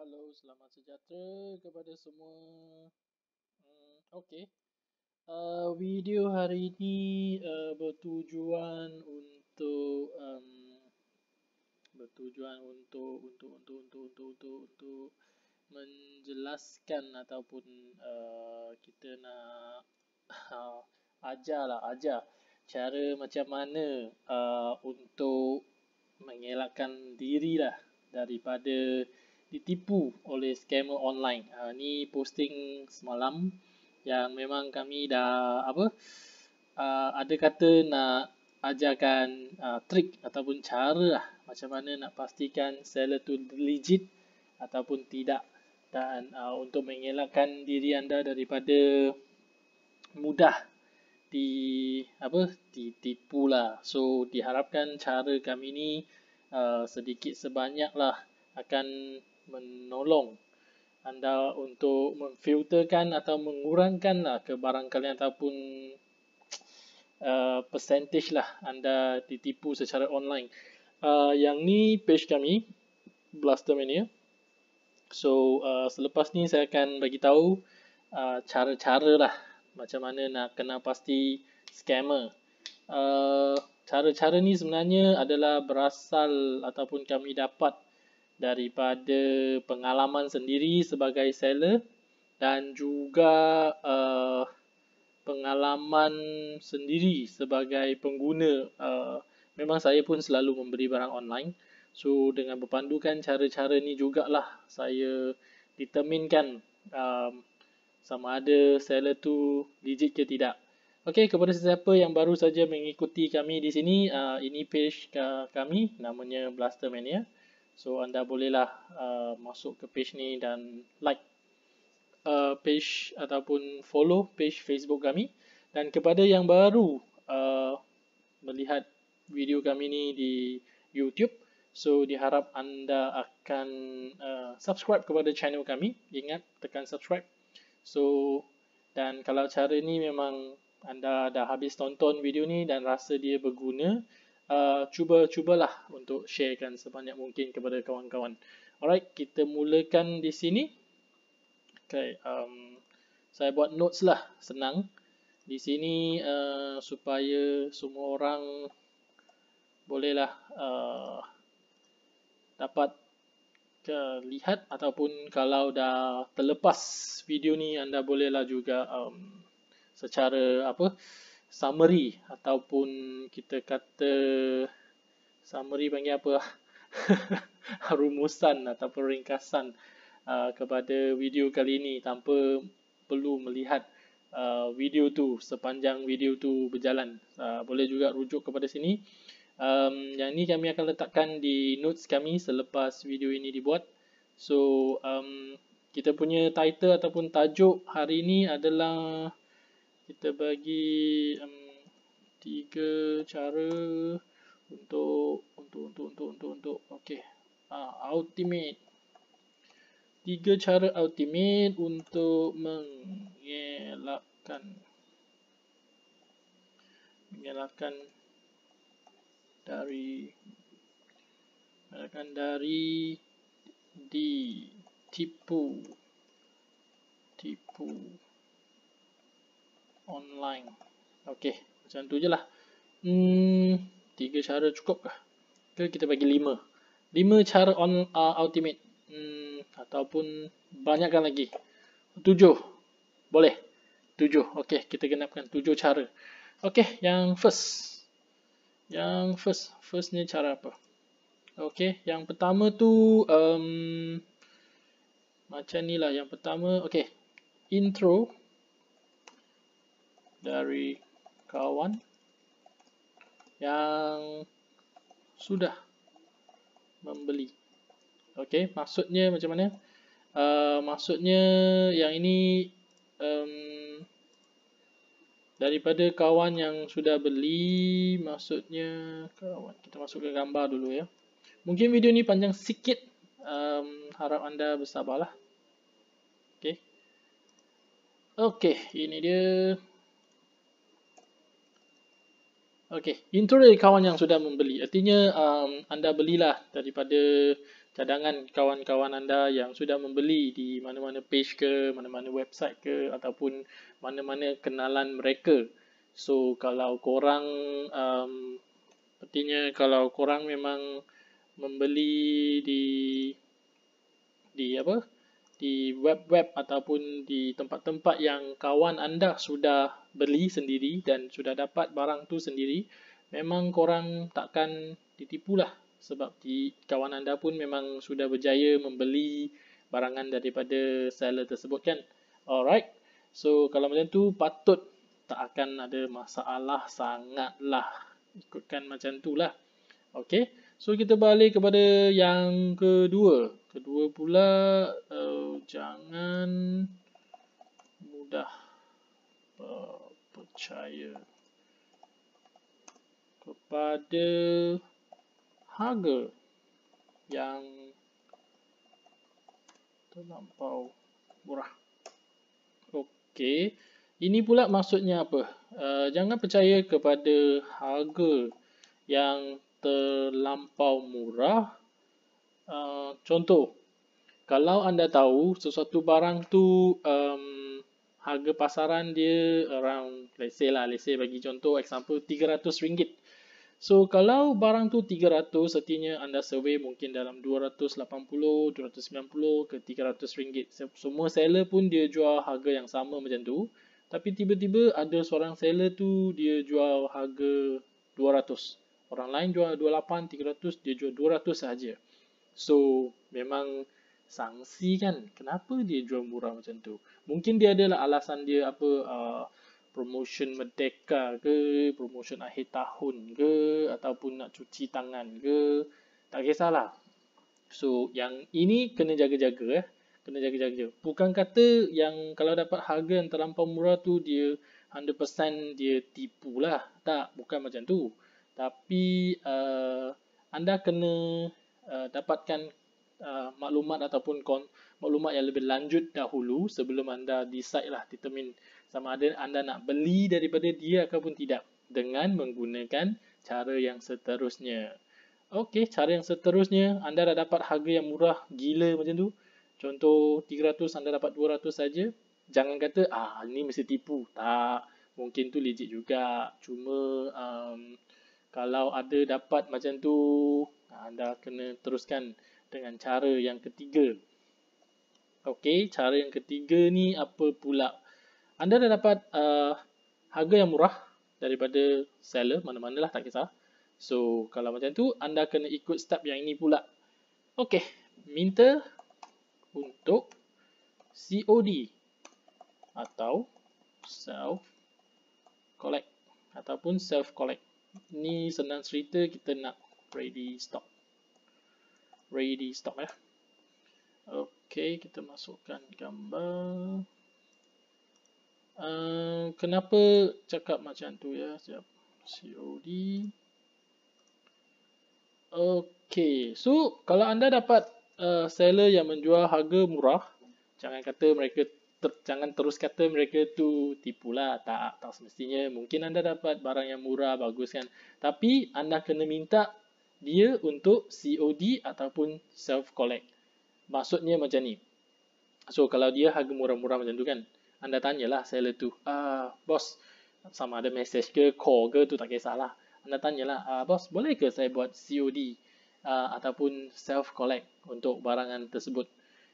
Halo, selamat sejahtera kepada semua. Hmm, okay. Uh, video hari ini uh, bertujuan untuk um, bertujuan untuk untuk untuk untuk untuk untuk, untuk menjelaskan ataupun uh, kita nak uh, ajar lah ajar cara macam mana uh, untuk mengelakkan diri lah daripada ditipu oleh scammer online. Uh, ni posting semalam yang memang kami dah apa uh, ada kata nak ajarkan uh, trik ataupun cara lah macam mana nak pastikan seller tu legit ataupun tidak dan uh, untuk mengelakkan diri anda daripada mudah di apa ditipu lah. So diharapkan cara kami ni uh, sedikit sebanyak lah akan menolong anda untuk memfilterkan atau mengurangkan lah kebarangkalian ataupun uh, percentage lah anda ditipu secara online. Uh, yang ni page kami Blaster Mania. So uh, selepas ni saya akan bagi tahu uh, cara-cara lah macam mana nak kena pasti scammer. Uh, cara-cara ni sebenarnya adalah berasal ataupun kami dapat daripada pengalaman sendiri sebagai seller dan juga uh, pengalaman sendiri sebagai pengguna uh, memang saya pun selalu memberi barang online so dengan berpandukan cara-cara ni jugalah saya determinkan um, sama ada seller tu digit ke tidak Okey kepada sesiapa yang baru saja mengikuti kami di sini uh, ini page uh, kami namanya Blaster Mania So anda bolehlah uh, masuk ke page ni dan like uh, page ataupun follow page Facebook kami. Dan kepada yang baru uh, melihat video kami ni di YouTube, so diharap anda akan uh, subscribe kepada channel kami. Ingat tekan subscribe. So dan kalau cara ni memang anda dah habis tonton video ni dan rasa dia berguna, Uh, cuba-cubalah untuk sharekan sebanyak mungkin kepada kawan-kawan. Alright, kita mulakan di sini. Okay, um, saya buat notes lah, senang. Di sini uh, supaya semua orang bolehlah uh, dapat ke, uh, lihat ataupun kalau dah terlepas video ni anda bolehlah juga um, secara apa uh, summary ataupun kita kata summary panggil apa ah? rumusan ataupun ringkasan uh, kepada video kali ini tanpa perlu melihat uh, video tu sepanjang video tu berjalan uh, boleh juga rujuk kepada sini um, yang ini kami akan letakkan di notes kami selepas video ini dibuat so um, kita punya title ataupun tajuk hari ini adalah kita bagi um, tiga cara untuk untuk untuk untuk untuk, untuk. okey uh, ultimate tiga cara ultimate untuk mengelakkan mengelakkan dari mengelakkan dari ditipu tipu, tipu online. Okey, macam tu je lah. Hmm, tiga cara cukup kah? Ke kita bagi lima? Lima cara on uh, ultimate. Hmm, ataupun banyakkan lagi. Tujuh. Boleh? Tujuh. Okey, kita genapkan tujuh cara. Okey, yang first. Yang first. First ni cara apa? Okey, yang pertama tu... Um, macam ni lah. Yang pertama, okey. Intro. Intro dari kawan yang sudah membeli. Okey, maksudnya macam mana? Uh, maksudnya yang ini um, daripada kawan yang sudah beli, maksudnya kawan. Kita ke gambar dulu ya. Mungkin video ni panjang sikit. Um, harap anda bersabarlah. Okey. Okey, ini dia. Okey, intro dari kawan yang sudah membeli. Artinya um, anda belilah daripada cadangan kawan-kawan anda yang sudah membeli di mana-mana page ke, mana-mana website ke ataupun mana-mana kenalan mereka. So, kalau korang um, artinya kalau korang memang membeli di di apa? di web-web ataupun di tempat-tempat yang kawan anda sudah beli sendiri dan sudah dapat barang tu sendiri, memang korang takkan ditipu lah sebab di kawan anda pun memang sudah berjaya membeli barangan daripada seller tersebut kan. Alright. So kalau macam tu patut tak akan ada masalah sangatlah. Ikutkan macam tu lah. Okay. So kita balik kepada yang kedua kedua pula uh, jangan mudah uh, percaya kepada harga yang terlampau murah. Okey, ini pula maksudnya apa? Uh, jangan percaya kepada harga yang terlampau murah Eh, contoh kalau anda tahu sesuatu barang tu um, harga pasaran dia around let's say lah let's say bagi contoh example RM300 so kalau barang tu 300 setinya anda survey mungkin dalam 280 290 ke 300 ringgit semua seller pun dia jual harga yang sama macam tu tapi tiba-tiba ada seorang seller tu dia jual harga 200 orang lain jual 28 300 dia jual 200 saja. So memang sangsi kan kenapa dia jual murah macam tu. Mungkin dia adalah alasan dia apa uh, promotion merdeka ke, promotion akhir tahun ke ataupun nak cuci tangan ke. Tak kisahlah. So yang ini kena jaga-jaga eh. Kena jaga-jaga. Bukan kata yang kalau dapat harga yang terlampau murah tu dia 100% dia tipu lah, Tak, bukan macam tu. Tapi uh, anda kena Uh, dapatkan uh, maklumat ataupun kon maklumat yang lebih lanjut dahulu sebelum anda decide lah determine sama ada anda nak beli daripada dia ataupun tidak dengan menggunakan cara yang seterusnya. Okey, cara yang seterusnya anda dah dapat harga yang murah gila macam tu. Contoh 300 anda dapat 200 saja. Jangan kata ah ini mesti tipu. Tak, mungkin tu legit juga. Cuma um, kalau ada dapat macam tu anda kena teruskan dengan cara yang ketiga Okey, cara yang ketiga ni apa pula anda dah dapat uh, harga yang murah daripada seller mana-mana lah tak kisah so kalau macam tu anda kena ikut step yang ini pula Okey, minta untuk COD atau self collect ataupun self collect ni senang cerita kita nak ready stock ready stock ya eh? okey kita masukkan gambar uh, kenapa cakap macam tu ya siap COD okey so kalau anda dapat uh, seller yang menjual harga murah jangan kata mereka ter, jangan terus kata mereka tu tipu lah. Tak, tak semestinya. Mungkin anda dapat barang yang murah, bagus kan. Tapi anda kena minta dia untuk COD ataupun self-collect. Maksudnya macam ni. So, kalau dia harga murah-murah macam tu kan. Anda tanyalah seller tu. Ah, bos, sama ada message ke, call ke tu tak kisahlah. Anda tanyalah, ah, bos, boleh ke saya buat COD? Uh, ah, ataupun self collect untuk barangan tersebut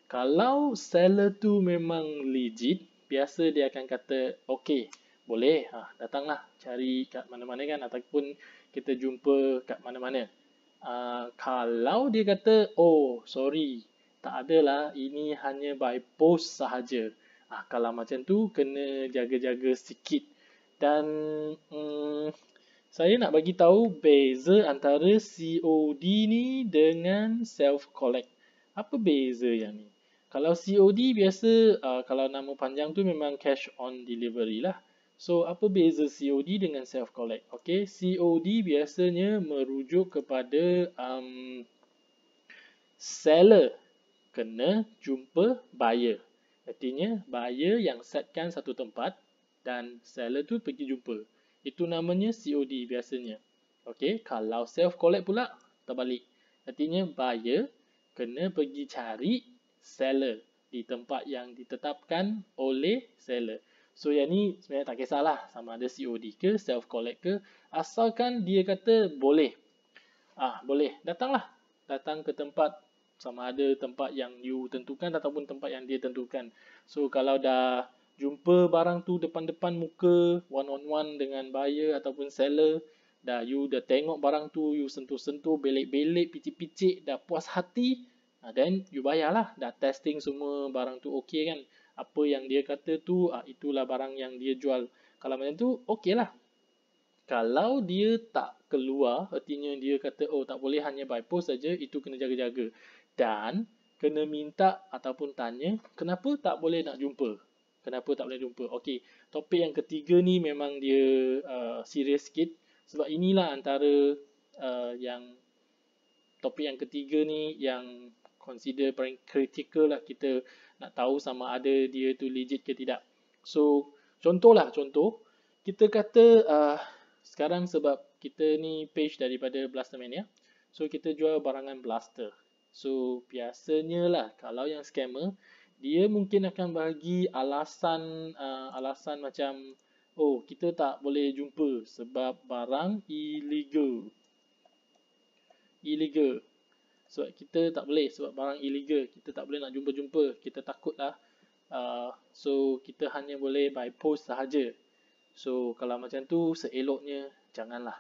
kalau seller tu memang legit, biasa dia akan kata, okey, boleh, ha, datanglah cari kat mana-mana kan ataupun kita jumpa kat mana-mana. Uh, kalau dia kata, oh, sorry, tak adalah, ini hanya by post sahaja. Ah, kalau macam tu, kena jaga-jaga sikit. Dan um, saya nak bagi tahu beza antara COD ni dengan self collect. Apa beza yang ni? Kalau COD biasa uh, kalau nama panjang tu memang cash on delivery lah. So apa beza COD dengan self collect? Okay, COD biasanya merujuk kepada um, seller kena jumpa buyer. Artinya buyer yang setkan satu tempat dan seller tu pergi jumpa. Itu namanya COD biasanya. Okay, kalau self collect pula terbalik. Artinya buyer kena pergi cari seller di tempat yang ditetapkan oleh seller. So yang ni sebenarnya tak kisahlah sama ada COD ke self collect ke asalkan dia kata boleh. Ah boleh, datanglah. Datang ke tempat sama ada tempat yang you tentukan ataupun tempat yang dia tentukan. So kalau dah jumpa barang tu depan-depan muka one on one dengan buyer ataupun seller dah you dah tengok barang tu you sentuh-sentuh belik-belik picit-picit dah puas hati Ha, then you bayarlah. Dah testing semua barang tu okey kan. Apa yang dia kata tu, ha, itulah barang yang dia jual. Kalau macam tu, okey lah. Kalau dia tak keluar, artinya dia kata, oh tak boleh hanya by post saja, itu kena jaga-jaga. Dan, kena minta ataupun tanya, kenapa tak boleh nak jumpa? Kenapa tak boleh jumpa? Okey, topik yang ketiga ni memang dia uh, serius sikit. Sebab inilah antara uh, yang topik yang ketiga ni yang consider paling critical lah kita nak tahu sama ada dia tu legit ke tidak. So, contohlah contoh. Kita kata uh, sekarang sebab kita ni page daripada Blaster Mania. So, kita jual barangan Blaster. So, biasanya lah kalau yang scammer, dia mungkin akan bagi alasan uh, alasan macam Oh, kita tak boleh jumpa sebab barang illegal. Illegal sebab kita tak boleh sebab barang illegal kita tak boleh nak jumpa-jumpa kita takutlah uh, so kita hanya boleh by post sahaja so kalau macam tu seeloknya janganlah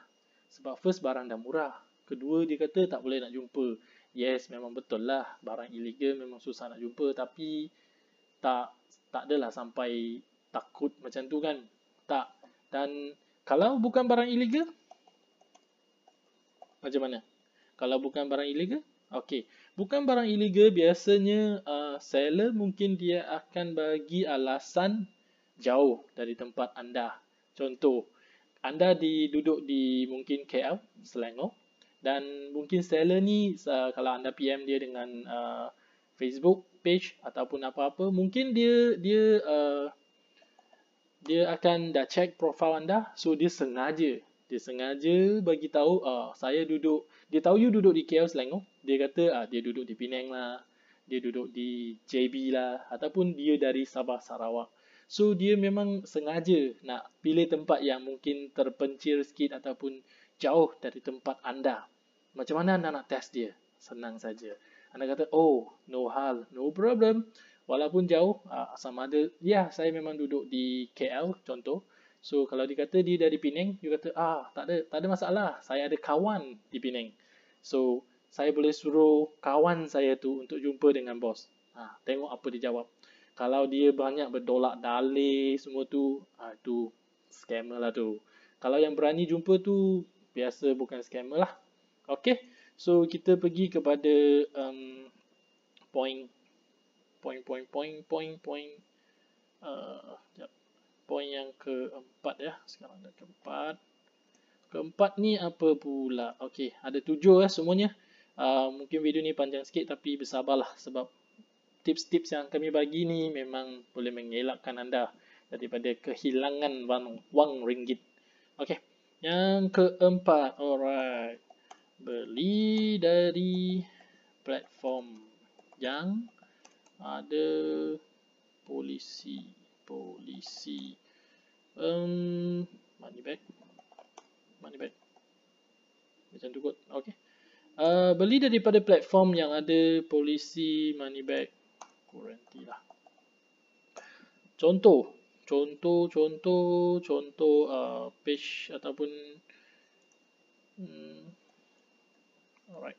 sebab first barang dah murah kedua dia kata tak boleh nak jumpa yes memang betul lah barang illegal memang susah nak jumpa tapi tak tak adalah sampai takut macam tu kan tak dan kalau bukan barang illegal macam mana kalau bukan barang illegal Okey, bukan barang ilegal biasanya uh, seller mungkin dia akan bagi alasan jauh dari tempat anda. Contoh, anda duduk di mungkin KL, Selangor dan mungkin seller ni uh, kalau anda PM dia dengan uh, Facebook page ataupun apa-apa, mungkin dia dia uh, dia akan dah check profil anda, so dia sengaja dia sengaja bagi tahu uh, saya duduk, dia tahu you duduk di KL Selangor. Dia kata ah dia duduk di Penang lah, dia duduk di JB lah ataupun dia dari Sabah Sarawak. So dia memang sengaja nak pilih tempat yang mungkin terpencil sikit ataupun jauh dari tempat anda. Macam mana anda nak test dia? Senang saja. Anda kata, oh, no hal, no problem. Walaupun jauh, ah, sama ada, ya, saya memang duduk di KL, contoh. So kalau dia kata dia dari Penang, you kata ah tak ada tak ada masalah. Saya ada kawan di Penang. So saya boleh suruh kawan saya tu untuk jumpa dengan bos. Ah ha, tengok apa dia jawab. Kalau dia banyak berdolak dalih semua tu, ah ha, tu scammer lah tu. Kalau yang berani jumpa tu biasa bukan scammer lah. Okay, so kita pergi kepada um, point point point point point point. Uh, jap poin yang keempat ya. Sekarang dah keempat. Keempat ni apa pula? Okey, ada tujuh lah semuanya. Uh, mungkin video ni panjang sikit tapi bersabarlah sebab tips-tips yang kami bagi ni memang boleh mengelakkan anda daripada kehilangan wang, wang ringgit. Okey, yang keempat. Alright. Beli dari platform yang ada polisi polisi. Um, money back. Money back. Macam tu kot. Okay. Uh, beli daripada platform yang ada polisi money back guarantee lah. Contoh. Contoh, contoh, contoh uh, page ataupun hmm, Alright.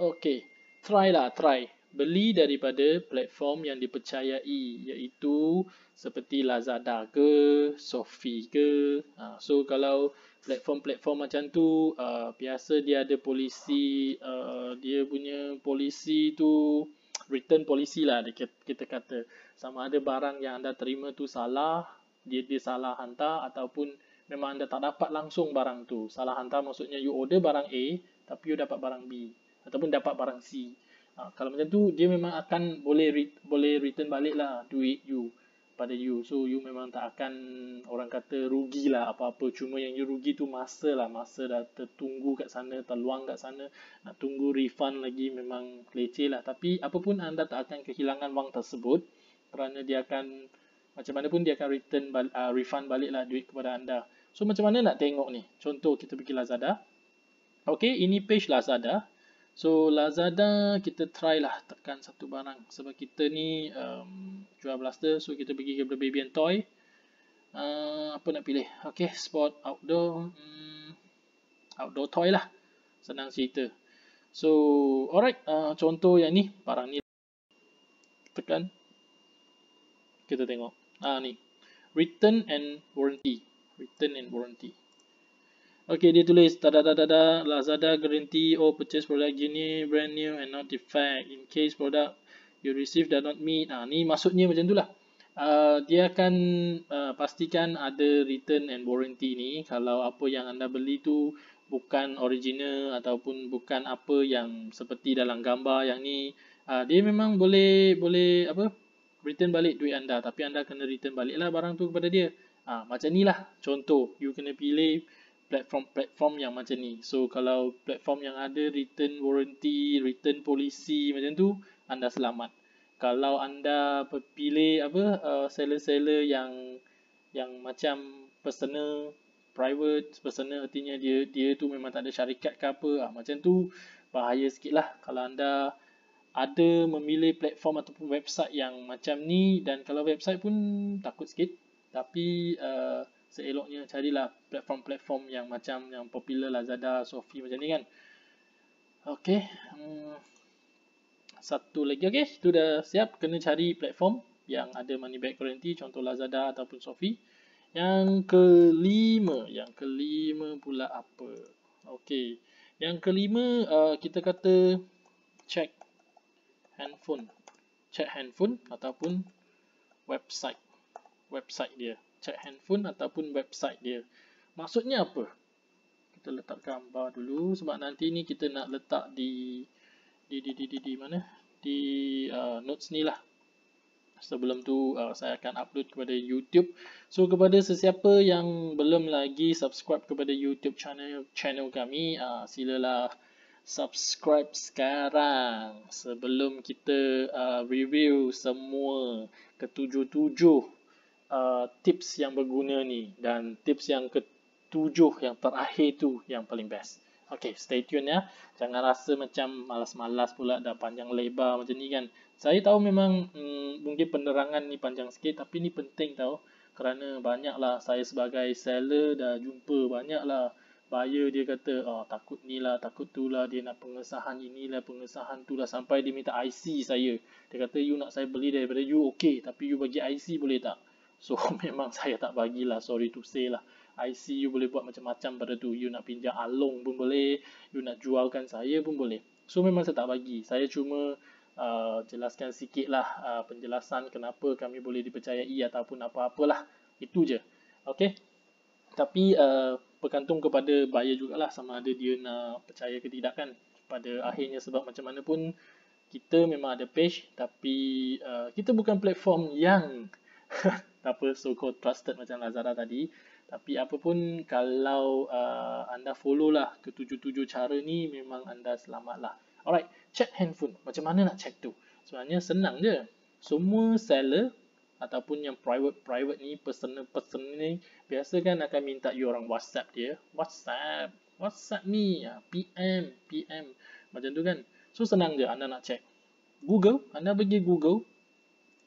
Okay. Try lah, try beli daripada platform yang dipercayai iaitu seperti Lazada ke, Sofi ke. Ha, so kalau platform-platform macam tu uh, biasa dia ada polisi, uh, dia punya polisi tu return policy lah kita kata. Sama ada barang yang anda terima tu salah, dia, dia salah hantar ataupun memang anda tak dapat langsung barang tu. Salah hantar maksudnya you order barang A tapi you dapat barang B ataupun dapat barang C. Ha, kalau macam tu, dia memang akan boleh re- boleh return balik lah duit you pada you. So, you memang tak akan orang kata rugi lah apa-apa. Cuma yang you rugi tu masa lah. Masa dah tertunggu kat sana, terluang kat sana. Nak tunggu refund lagi memang leceh lah. Tapi, apapun anda tak akan kehilangan wang tersebut. Kerana dia akan, macam mana pun dia akan return uh, refund balik lah duit kepada anda. So, macam mana nak tengok ni? Contoh, kita pergi Lazada. Okay, ini page Lazada. So Lazada kita try lah tekan satu barang sebab kita ni um, jual blaster so kita pergi ke Baby and Toy. Uh, apa nak pilih? Okay, sport outdoor um, outdoor toy lah. Senang cerita. So alright, uh, contoh yang ni barang ni tekan kita tengok. Ah uh, ni. Return and warranty. Return and warranty. Okay, dia tulis tada tada tada Lazada guarantee all purchase product gini brand new and not defect in case product you receive does not meet. Ah, ni maksudnya macam tu lah. Uh, dia akan uh, pastikan ada return and warranty ni kalau apa yang anda beli tu bukan original ataupun bukan apa yang seperti dalam gambar yang ni uh, dia memang boleh boleh apa return balik duit anda tapi anda kena return baliklah barang tu kepada dia uh, macam lah contoh you kena pilih platform-platform yang macam ni. So kalau platform yang ada return warranty, return policy macam tu, anda selamat. Kalau anda pilih apa uh, seller-seller uh, yang yang macam personal, private, personal artinya dia dia tu memang tak ada syarikat ke apa, ah, macam tu bahaya lah. kalau anda ada memilih platform ataupun website yang macam ni dan kalau website pun takut sikit tapi uh, seeloknya carilah platform-platform yang macam yang popular Lazada, Shopee macam ni kan. Okey. Hmm. Satu lagi okey, tu dah siap kena cari platform yang ada money back guarantee contoh Lazada ataupun Shopee. Yang kelima, yang kelima pula apa? Okey. Yang kelima uh, kita kata check handphone. Check handphone ataupun website website dia cek handphone ataupun website dia. Maksudnya apa? Kita letak gambar dulu sebab nanti ni kita nak letak di di di di di, di mana? Di uh, notes ni lah. Sebelum tu uh, saya akan upload kepada YouTube. So kepada sesiapa yang belum lagi subscribe kepada YouTube channel channel kami, uh, silalah subscribe sekarang sebelum kita uh, review semua ketujuh-tujuh Uh, tips yang berguna ni dan tips yang ketujuh yang terakhir tu yang paling best. Okay, stay tune ya. Jangan rasa macam malas-malas pula dah panjang lebar macam ni kan. Saya tahu memang hmm, mungkin penerangan ni panjang sikit tapi ni penting tau. Kerana banyaklah saya sebagai seller dah jumpa banyaklah buyer dia kata oh, takut ni lah, takut tu lah, dia nak pengesahan ini lah pengesahan tu lah sampai dia minta IC saya. Dia kata you nak saya beli daripada you okay tapi you bagi IC boleh tak? So memang saya tak bagilah sorry to say lah. I see you boleh buat macam-macam pada tu. You nak pinjam along pun boleh. You nak jualkan saya pun boleh. So memang saya tak bagi. Saya cuma uh, jelaskan sikit lah uh, penjelasan kenapa kami boleh dipercayai ataupun apa-apalah. Itu je. Okay. Tapi uh, bergantung kepada buyer jugalah sama ada dia nak percaya ke tidak kan. Pada akhirnya sebab macam mana pun kita memang ada page tapi uh, kita bukan platform yang Tak apa so-called trusted macam Lazada tadi. Tapi apa pun kalau uh, anda follow lah ketujuh-tujuh cara ni memang anda selamat lah. Alright, check handphone. Macam mana nak check tu? Sebenarnya senang je. Semua seller ataupun yang private-private ni, personal-personal ni biasa kan akan minta you orang WhatsApp dia. WhatsApp, WhatsApp me, ah, PM, PM. Macam tu kan. So senang je anda nak check. Google, anda pergi Google,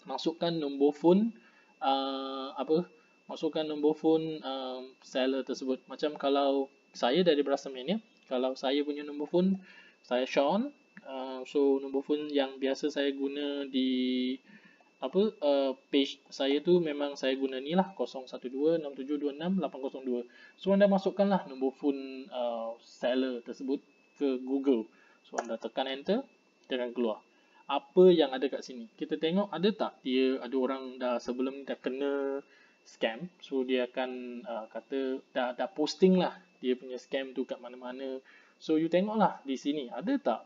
masukkan nombor phone uh, apa masukkan nombor phone um, seller tersebut. Macam kalau saya dari Brasemen ya. Kalau saya punya nombor phone, saya Sean. Uh, so, nombor phone yang biasa saya guna di apa uh, page saya tu memang saya guna ni lah 0126726802. So, anda masukkanlah nombor phone uh, seller tersebut ke Google. So, anda tekan enter dan keluar apa yang ada kat sini. Kita tengok ada tak dia ada orang dah sebelum dah kena scam. So dia akan uh, kata dah dah posting lah dia punya scam tu kat mana-mana. So you tengoklah di sini ada tak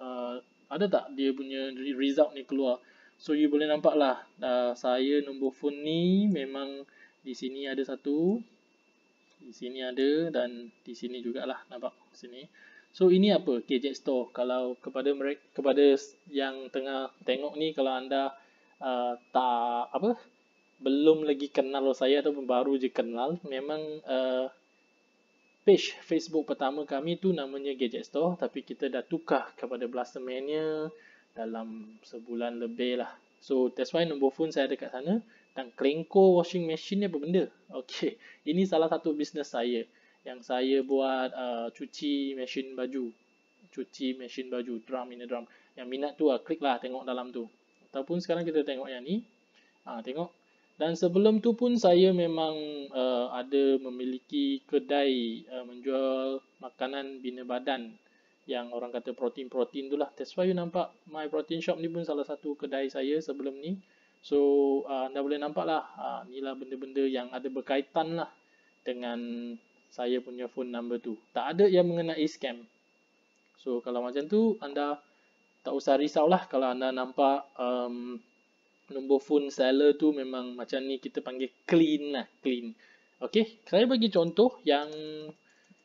uh, ada tak dia punya result ni keluar. So you boleh nampaklah uh, saya nombor phone ni memang di sini ada satu di sini ada dan di sini jugalah nampak sini. So ini apa Gadget Store? Kalau kepada mereka kepada yang tengah tengok ni kalau anda uh, tak apa belum lagi kenal saya atau baru je kenal, memang uh, page Facebook pertama kami tu namanya Gadget Store tapi kita dah tukar kepada Blaster Mania dalam sebulan lebih lah. So that's why nombor phone saya ada kat sana dan Klenko washing machine ni apa benda? Okay, ini salah satu bisnes saya yang saya buat uh, cuci mesin baju cuci mesin baju drum in a drum yang minat tu lah, uh, klik tengok dalam tu ataupun sekarang kita tengok yang ni ha, tengok dan sebelum tu pun saya memang uh, ada memiliki kedai uh, menjual makanan bina badan yang orang kata protein-protein tu lah that's why you nampak my protein shop ni pun salah satu kedai saya sebelum ni so uh, anda boleh nampak lah uh, ni lah benda-benda yang ada berkaitan lah dengan saya punya phone number tu. Tak ada yang mengenai scam. So kalau macam tu anda tak usah risau lah. kalau anda nampak um, nombor phone seller tu memang macam ni kita panggil clean lah, clean. Okay. saya bagi contoh yang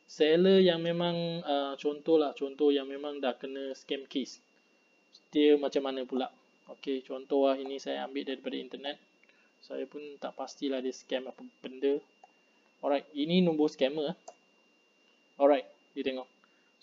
seller yang memang uh, lah, contoh yang memang dah kena scam case. Dia macam mana pula? Okay. contoh lah ini saya ambil daripada internet. Saya pun tak pastilah dia scam apa benda. Alright, ini nombor scammer. Alright, dia tengok.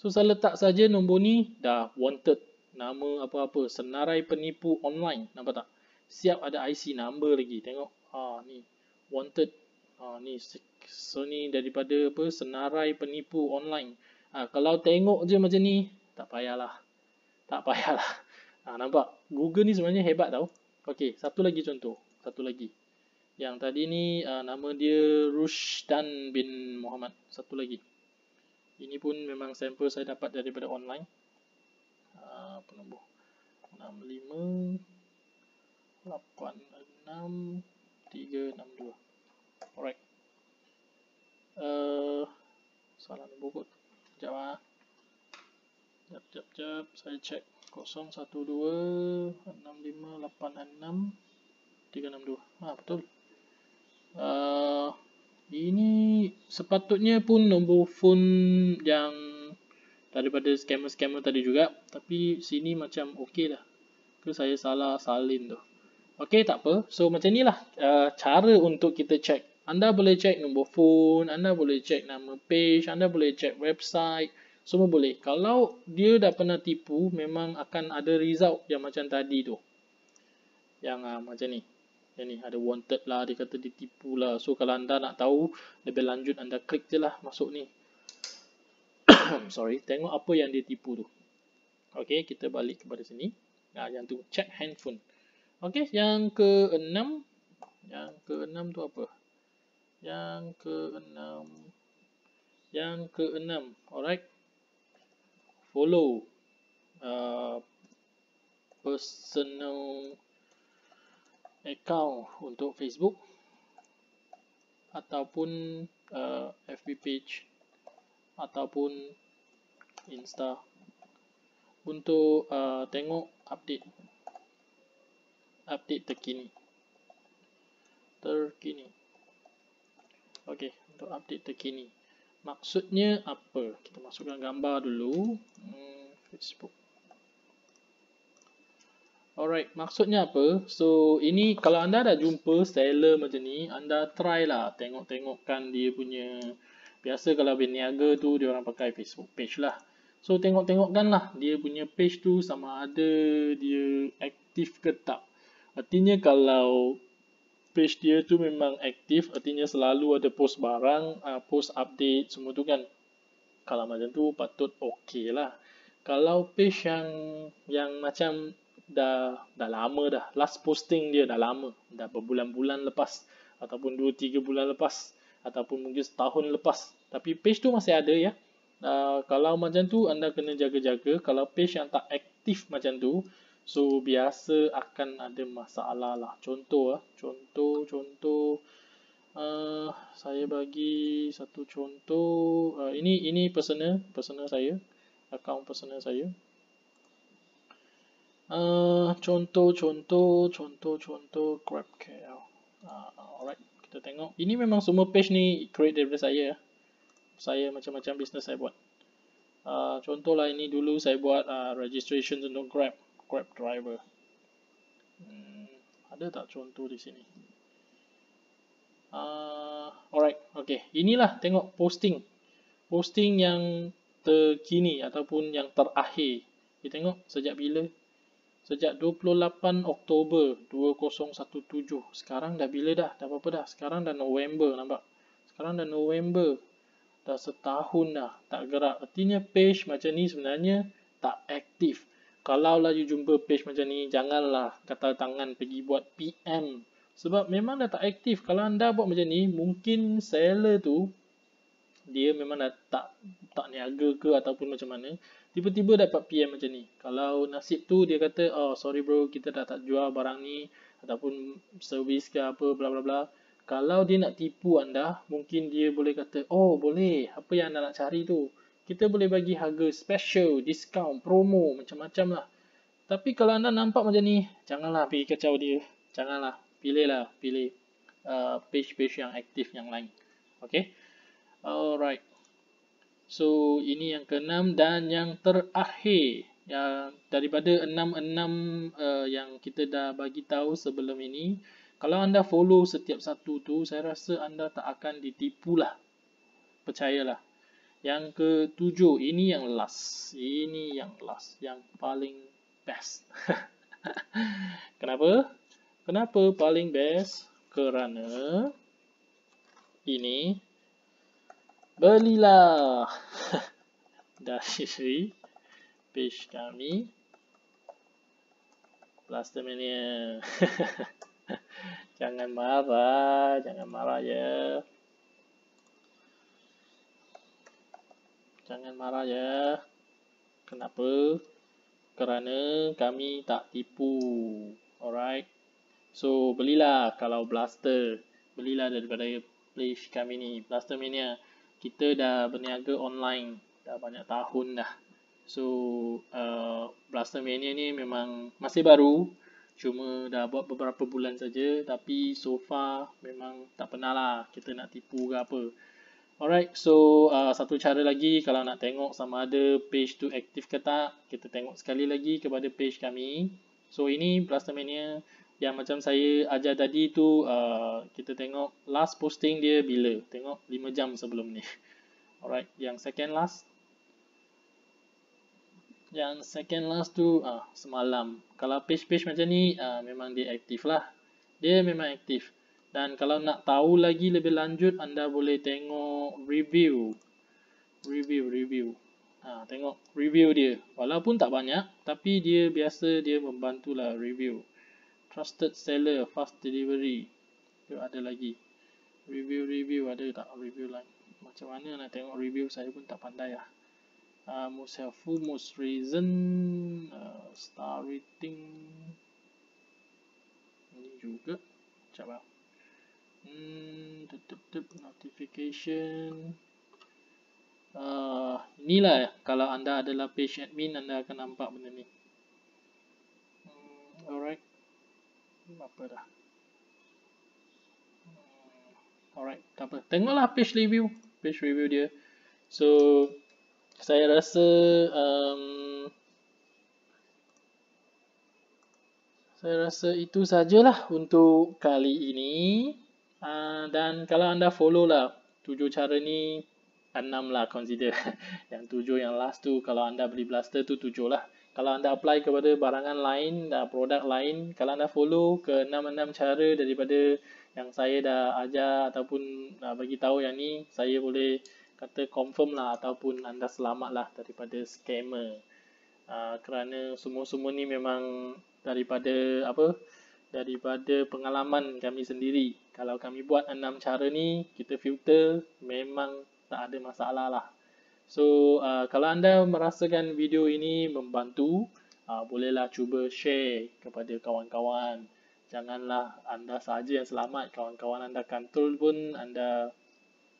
So, saya letak saja nombor ni dah wanted. Nama apa-apa. Senarai penipu online. Nampak tak? Siap ada IC number lagi. Tengok. Ah ni. Wanted. Ah ni. So, ni daripada apa? Senarai penipu online. Ah Kalau tengok je macam ni, tak payahlah. Tak payahlah. Ah nampak? Google ni sebenarnya hebat tau. Okay, satu lagi contoh. Satu lagi. Yang tadi ni uh, nama dia Rushdan bin Muhammad. Satu lagi. Ini pun memang sampel saya dapat daripada online. Uh, apa uh, nombor? 65-86-362. Alright. Uh, salah nombor kot. Sekejap lah. Sekejap, sekejap, sekejap. Saya check. 0-1-2-6-5-8-6-362. Haa, ah, betul uh, ini sepatutnya pun nombor phone yang daripada scammer-scammer tadi juga tapi sini macam okey lah ke saya salah salin tu ok tak apa so macam ni lah uh, cara untuk kita check anda boleh check nombor phone anda boleh check nama page anda boleh check website semua boleh kalau dia dah pernah tipu memang akan ada result yang macam tadi tu yang uh, macam ni yang ni ada wanted lah, dia kata ditipu lah so kalau anda nak tahu, lebih lanjut anda klik je lah masuk ni sorry, tengok apa yang dia tipu tu ok, kita balik kepada sini nah, yang tu, check handphone ok, yang ke-6 yang ke-6 tu apa? yang ke-6 yang ke-6, alright follow uh, personal account untuk Facebook ataupun uh, FB page ataupun Insta untuk uh, tengok update update terkini terkini ok untuk update terkini maksudnya apa kita masukkan gambar dulu hmm, Facebook Alright, maksudnya apa? So, ini kalau anda dah jumpa seller macam ni, anda try lah tengok-tengokkan dia punya biasa kalau berniaga tu dia orang pakai Facebook page lah. So, tengok-tengokkan lah dia punya page tu sama ada dia aktif ke tak. Artinya kalau page dia tu memang aktif, artinya selalu ada post barang, ah, post update semua tu kan. Kalau macam tu patut okey lah. Kalau page yang yang macam dah dah lama dah. Last posting dia dah lama. Dah berbulan-bulan lepas. Ataupun 2-3 bulan lepas. Ataupun mungkin setahun lepas. Tapi page tu masih ada ya. Uh, kalau macam tu anda kena jaga-jaga. Kalau page yang tak aktif macam tu. So biasa akan ada masalah lah. Contoh lah. Contoh, contoh. Uh, saya bagi satu contoh. Uh, ini ini personal. Personal saya. Account personal saya contoh-contoh, uh, contoh-contoh Grab KL. Uh, alright, kita tengok. Ini memang semua page ni create daripada saya. Saya macam-macam business saya buat. Uh, lah ini dulu saya buat uh, registration untuk Grab, Grab driver. Hmm, ada tak contoh di sini? Uh, alright, okay. Inilah tengok posting. Posting yang terkini ataupun yang terakhir. Kita tengok sejak bila sejak 28 Oktober 2017. Sekarang dah bila dah? Dah apa dah? Sekarang dah November nampak. Sekarang dah November. Dah setahun dah tak gerak. Artinya page macam ni sebenarnya tak aktif. Kalau lah you jumpa page macam ni, janganlah kata tangan pergi buat PM. Sebab memang dah tak aktif. Kalau anda buat macam ni, mungkin seller tu dia memang dah tak tak niaga ke ataupun macam mana tiba-tiba dapat PM macam ni. Kalau nasib tu dia kata, oh sorry bro, kita dah tak jual barang ni ataupun servis ke apa bla bla bla. Kalau dia nak tipu anda, mungkin dia boleh kata, oh boleh, apa yang anda nak cari tu? Kita boleh bagi harga special, discount, promo, macam-macam lah. Tapi kalau anda nampak macam ni, janganlah pergi kacau dia. Janganlah, pilih lah, pilih uh, page-page yang aktif yang lain. Okay? Alright. So ini yang keenam dan yang terakhir yang daripada enam-enam uh, yang kita dah bagi tahu sebelum ini, kalau anda follow setiap satu tu, saya rasa anda tak akan ditipu lah. Percayalah. Yang ketujuh ini yang last, ini yang last, yang paling best. Kenapa? Kenapa paling best? Kerana ini belilah dari sini page kami Blaster Mania jangan marah jangan marah ya jangan marah ya kenapa kerana kami tak tipu alright so belilah kalau blaster belilah daripada page kami ni Blaster Mania kita dah berniaga online dah banyak tahun dah. So, uh, Blaster Mania ni memang masih baru. Cuma dah buat beberapa bulan saja. Tapi so far memang tak pernah lah kita nak tipu ke apa. Alright, so uh, satu cara lagi kalau nak tengok sama ada page tu aktif ke tak, kita tengok sekali lagi kepada page kami. So ini Blaster Mania yang macam saya ajar tadi tu uh, kita tengok last posting dia bila tengok 5 jam sebelum ni alright yang second last yang second last tu uh, semalam kalau page-page macam ni uh, memang dia aktif lah dia memang aktif dan kalau nak tahu lagi lebih lanjut anda boleh tengok review review review Ha, tengok review dia. Walaupun tak banyak, tapi dia biasa dia membantulah review trusted seller fast delivery itu ada lagi review review ada tak review lain? macam mana nak tengok review saya pun tak pandai lah uh, most helpful most reason uh, star rating ini juga macam ah. mana hmm, tup, tup, tup, notification uh, inilah ya, kalau anda adalah page admin anda akan nampak benda ni hmm, alright Hmm, apa dah. Hmm, alright, tak apa. Tengoklah page review. Page review dia. So, saya rasa... Um, saya rasa itu sajalah untuk kali ini. Uh, dan kalau anda follow lah tujuh cara ni, enam lah consider. yang tujuh yang last tu, kalau anda beli blaster tu tujuh lah kalau anda apply kepada barangan lain, produk lain, kalau anda follow ke enam enam cara daripada yang saya dah ajar ataupun dah bagi tahu yang ni, saya boleh kata confirm lah ataupun anda selamat lah daripada scammer. Ah, kerana semua-semua ni memang daripada apa? daripada pengalaman kami sendiri. Kalau kami buat enam cara ni, kita filter memang tak ada masalah lah So, uh, kalau anda merasakan video ini membantu, uh, bolehlah cuba share kepada kawan-kawan. Janganlah anda sahaja yang selamat, kawan-kawan anda kantul pun anda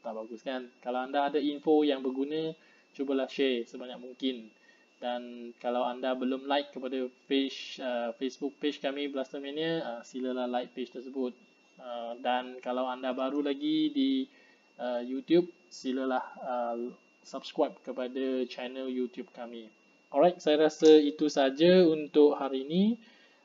tak bagus kan. Kalau anda ada info yang berguna, cubalah share sebanyak mungkin. Dan kalau anda belum like kepada page uh, Facebook page kami Blaster Mania, uh, silalah like page tersebut. Uh, dan kalau anda baru lagi di uh, YouTube, silalah uh, subscribe kepada channel YouTube kami. Alright, saya rasa itu saja untuk hari ini.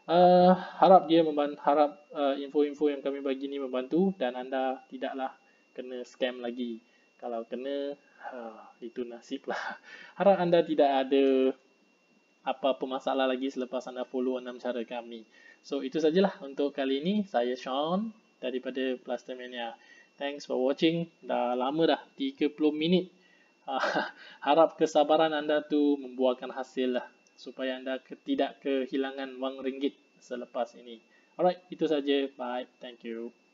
Uh, harap dia harap uh, info-info uh, yang kami bagi ini membantu dan anda tidaklah kena scam lagi. Kalau kena, uh, itu nasiblah. Harap anda tidak ada apa-apa masalah lagi selepas anda follow enam cara kami. So, itu sajalah untuk kali ini. Saya Sean daripada Plastemania. Thanks for watching. Dah lama dah, 30 minit harap kesabaran anda tu membuahkan hasil lah supaya anda ke, tidak kehilangan wang ringgit selepas ini. Alright, itu saja. Bye. Thank you.